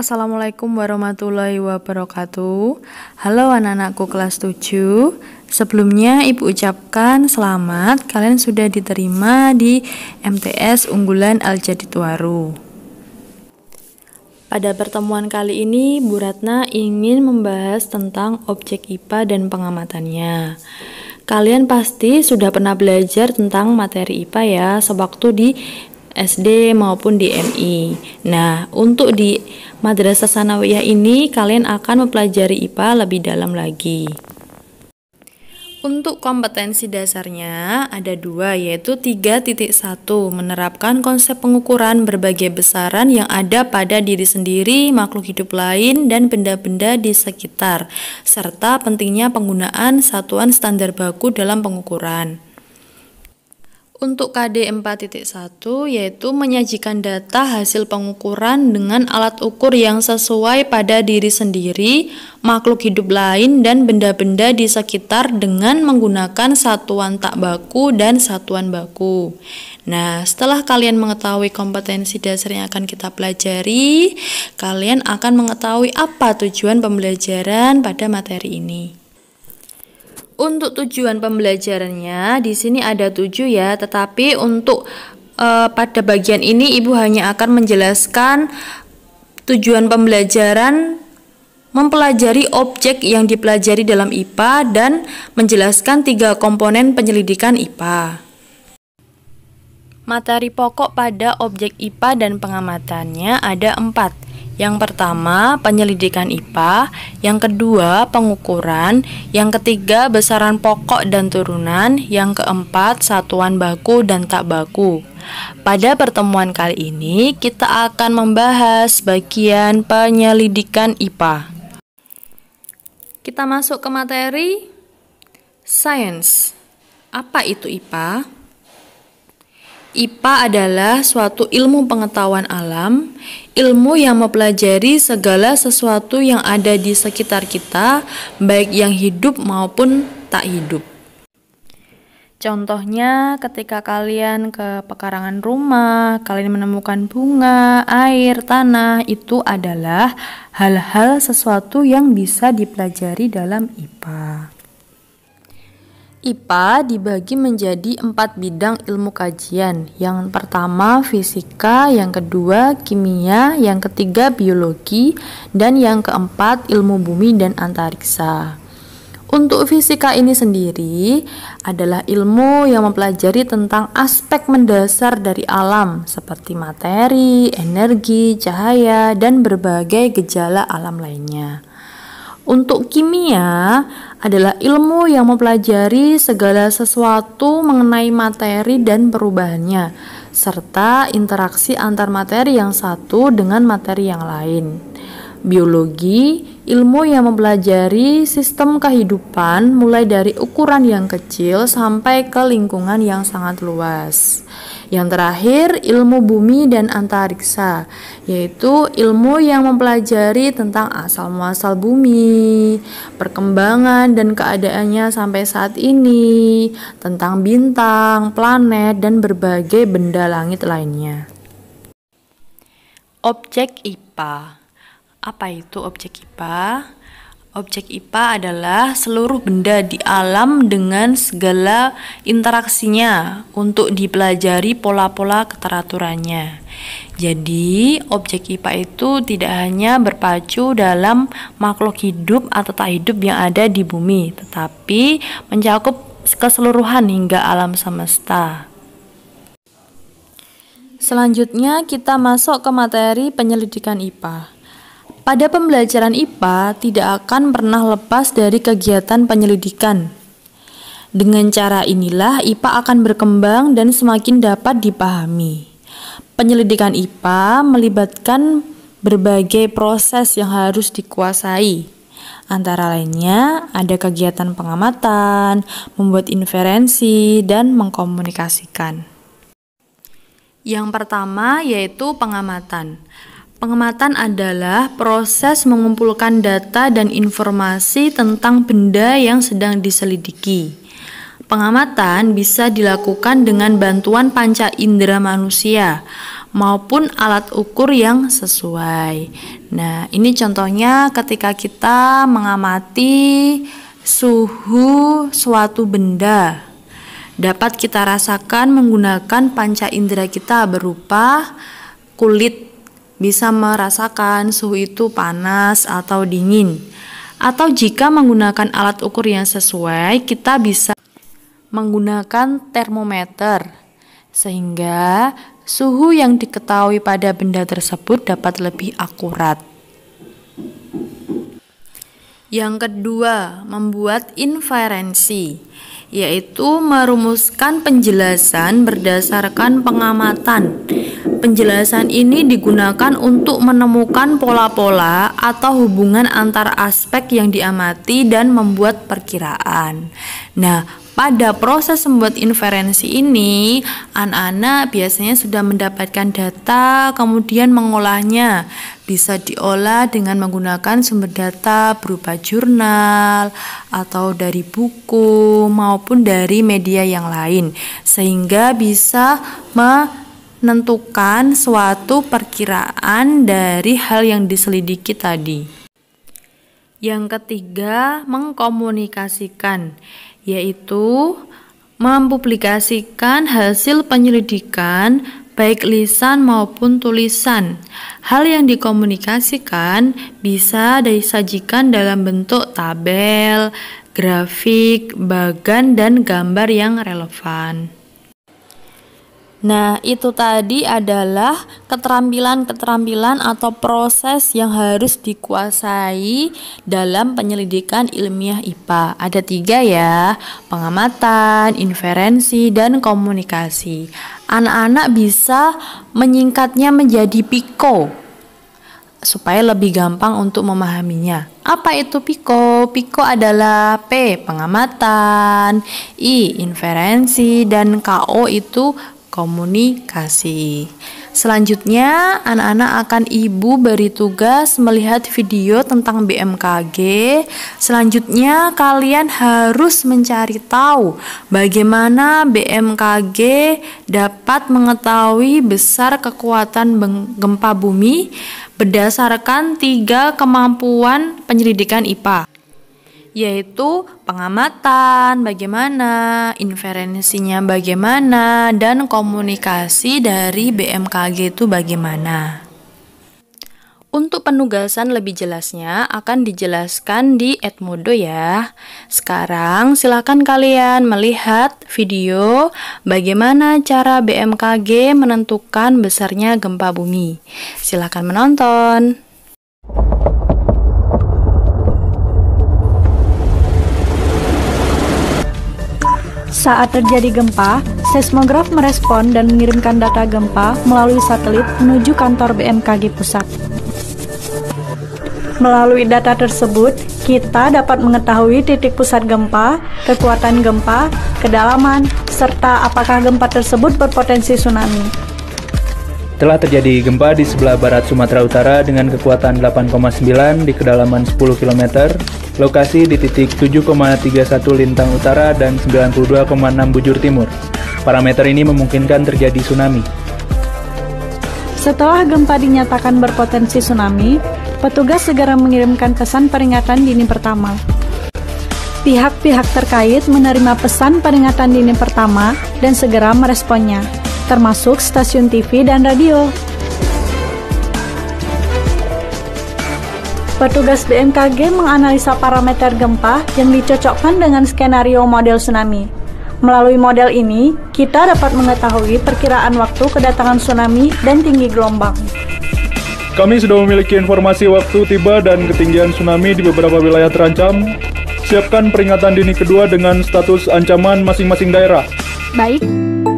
Assalamualaikum warahmatullahi wabarakatuh Halo anak-anakku kelas 7 Sebelumnya ibu ucapkan selamat Kalian sudah diterima di MTS Unggulan Waru Pada pertemuan kali ini Bu Ratna ingin membahas tentang objek IPA dan pengamatannya Kalian pasti sudah pernah belajar tentang materi IPA ya sewaktu di SD maupun di MI. Nah, untuk di Madrasah Sanawiyah ini kalian akan mempelajari IPA lebih dalam lagi. Untuk kompetensi dasarnya ada dua yaitu 3.1 menerapkan konsep pengukuran berbagai besaran yang ada pada diri sendiri, makhluk hidup lain, dan benda-benda di sekitar serta pentingnya penggunaan satuan standar baku dalam pengukuran. Untuk KD 4.1 yaitu menyajikan data hasil pengukuran dengan alat ukur yang sesuai pada diri sendiri, makhluk hidup lain dan benda-benda di sekitar dengan menggunakan satuan tak baku dan satuan baku. Nah, setelah kalian mengetahui kompetensi dasar yang akan kita pelajari, kalian akan mengetahui apa tujuan pembelajaran pada materi ini. Untuk tujuan pembelajarannya di sini ada tujuh ya, tetapi untuk e, pada bagian ini Ibu hanya akan menjelaskan tujuan pembelajaran mempelajari objek yang dipelajari dalam IPA dan menjelaskan tiga komponen penyelidikan IPA. Materi pokok pada objek IPA dan pengamatannya ada empat yang pertama, penyelidikan IPA, yang kedua, pengukuran, yang ketiga, besaran pokok dan turunan, yang keempat, satuan baku dan tak baku. Pada pertemuan kali ini, kita akan membahas bagian penyelidikan IPA. Kita masuk ke materi science. Apa itu IPA? IPA adalah suatu ilmu pengetahuan alam ilmu yang mempelajari segala sesuatu yang ada di sekitar kita, baik yang hidup maupun tak hidup. Contohnya, ketika kalian ke pekarangan rumah, kalian menemukan bunga, air, tanah, itu adalah hal-hal sesuatu yang bisa dipelajari dalam IPA. IPA dibagi menjadi empat bidang ilmu kajian. Yang pertama fisika, yang kedua kimia, yang ketiga biologi, dan yang keempat ilmu bumi dan antariksa. Untuk fisika ini sendiri adalah ilmu yang mempelajari tentang aspek mendasar dari alam seperti materi, energi, cahaya, dan berbagai gejala alam lainnya. Untuk kimia adalah ilmu yang mempelajari segala sesuatu mengenai materi dan perubahannya, serta interaksi antar materi yang satu dengan materi yang lain biologi, ilmu yang mempelajari sistem kehidupan mulai dari ukuran yang kecil sampai ke lingkungan yang sangat luas. Yang terakhir, ilmu bumi dan antariksa, yaitu ilmu yang mempelajari tentang asal-muasal bumi, perkembangan dan keadaannya sampai saat ini, tentang bintang, planet, dan berbagai benda langit lainnya. Objek IPA apa itu objek IPA? Objek IPA adalah seluruh benda di alam dengan segala interaksinya untuk dipelajari pola-pola keteraturannya. Jadi, objek IPA itu tidak hanya berpacu dalam makhluk hidup atau tak hidup yang ada di bumi, tetapi mencakup keseluruhan hingga alam semesta. Selanjutnya, kita masuk ke materi penyelidikan IPA. Pada pembelajaran IPA tidak akan pernah lepas dari kegiatan penyelidikan. Dengan cara inilah IPA akan berkembang dan semakin dapat dipahami. Penyelidikan IPA melibatkan berbagai proses yang harus dikuasai. Antara lainnya ada kegiatan pengamatan, membuat inferensi, dan mengkomunikasikan. Yang pertama yaitu pengamatan. Pengamatan adalah proses mengumpulkan data dan informasi tentang benda yang sedang diselidiki. Pengamatan bisa dilakukan dengan bantuan panca indera manusia maupun alat ukur yang sesuai. Nah, ini contohnya ketika kita mengamati suhu suatu benda dapat kita rasakan menggunakan panca indera kita berupa kulit bisa merasakan suhu itu panas atau dingin. Atau jika menggunakan alat ukur yang sesuai, kita bisa menggunakan termometer sehingga suhu yang diketahui pada benda tersebut dapat lebih akurat. Yang kedua, membuat inferensi yaitu merumuskan penjelasan berdasarkan pengamatan. Penjelasan ini digunakan untuk menemukan pola-pola atau hubungan antar aspek yang diamati dan membuat perkiraan. Nah, pada proses membuat inferensi ini, anak-anak biasanya sudah mendapatkan data kemudian mengolahnya. Bisa diolah dengan menggunakan sumber data berupa jurnal atau dari buku maupun dari media yang lain sehingga bisa menentukan suatu perkiraan dari hal yang diselidiki tadi. Yang ketiga, mengkomunikasikan, yaitu mempublikasikan hasil penyelidikan baik lisan maupun tulisan. Hal yang dikomunikasikan bisa disajikan dalam bentuk tabel, grafik, bagan, dan gambar yang relevan. Nah, itu tadi adalah keterampilan-keterampilan atau proses yang harus dikuasai dalam penyelidikan ilmiah IPA. Ada tiga ya, pengamatan, inferensi, dan komunikasi. Anak-anak bisa menyingkatnya menjadi PIKO supaya lebih gampang untuk memahaminya. Apa itu PIKO? PIKO adalah P, pengamatan, I, inferensi, dan KO itu komunikasi. Selanjutnya, anak-anak akan ibu beri tugas melihat video tentang BMKG. Selanjutnya, kalian harus mencari tahu bagaimana BMKG dapat mengetahui besar kekuatan gempa bumi berdasarkan tiga kemampuan penyelidikan IPA yaitu pengamatan bagaimana, inferensinya bagaimana, dan komunikasi dari BMKG itu bagaimana. Untuk penugasan lebih jelasnya akan dijelaskan di Edmodo ya. Sekarang silakan kalian melihat video bagaimana cara BMKG menentukan besarnya gempa bumi. Silakan menonton. Saat terjadi gempa, seismograf merespon dan mengirimkan data gempa melalui satelit menuju kantor BMKG pusat. Melalui data tersebut, kita dapat mengetahui titik pusat gempa, kekuatan gempa, kedalaman, serta apakah gempa tersebut berpotensi tsunami. Telah terjadi gempa di sebelah barat Sumatera Utara dengan kekuatan 8,9 di kedalaman 10 km, lokasi di titik 7,31 lintang utara dan 92,6 bujur timur. Parameter ini memungkinkan terjadi tsunami. Setelah gempa dinyatakan berpotensi tsunami, petugas segera mengirimkan pesan peringatan dini pertama. Pihak-pihak terkait menerima pesan peringatan dini pertama dan segera meresponnya, termasuk stasiun TV dan radio. Petugas BMKG menganalisa parameter gempa yang dicocokkan dengan skenario model tsunami. Melalui model ini, kita dapat mengetahui perkiraan waktu kedatangan tsunami dan tinggi gelombang. Kami sudah memiliki informasi waktu tiba dan ketinggian tsunami di beberapa wilayah terancam. Siapkan peringatan dini kedua dengan status ancaman masing-masing daerah. Baik.